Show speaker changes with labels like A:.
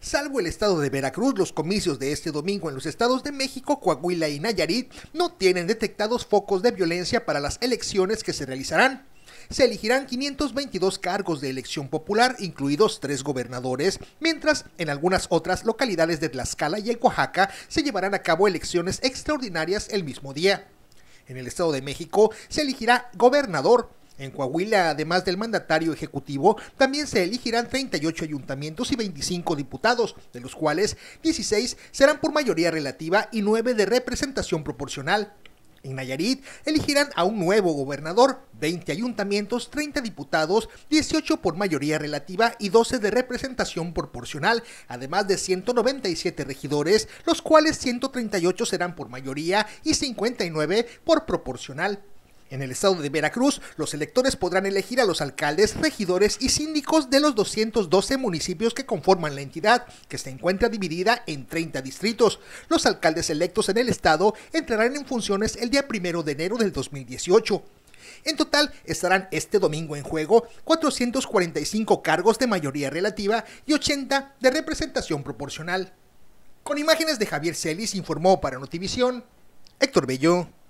A: Salvo el estado de Veracruz, los comicios de este domingo en los estados de México, Coahuila y Nayarit no tienen detectados focos de violencia para las elecciones que se realizarán se elegirán 522 cargos de elección popular, incluidos tres gobernadores, mientras en algunas otras localidades de Tlaxcala y el Oaxaca se llevarán a cabo elecciones extraordinarias el mismo día. En el Estado de México se elegirá gobernador, en Coahuila, además del mandatario ejecutivo, también se elegirán 38 ayuntamientos y 25 diputados, de los cuales 16 serán por mayoría relativa y 9 de representación proporcional. En Nayarit elegirán a un nuevo gobernador, 20 ayuntamientos, 30 diputados, 18 por mayoría relativa y 12 de representación proporcional, además de 197 regidores, los cuales 138 serán por mayoría y 59 por proporcional. En el estado de Veracruz, los electores podrán elegir a los alcaldes, regidores y síndicos de los 212 municipios que conforman la entidad, que se encuentra dividida en 30 distritos. Los alcaldes electos en el estado entrarán en funciones el día primero de enero del 2018. En total estarán este domingo en juego 445 cargos de mayoría relativa y 80 de representación proporcional. Con imágenes de Javier Celis informó para Notivisión Héctor Bello.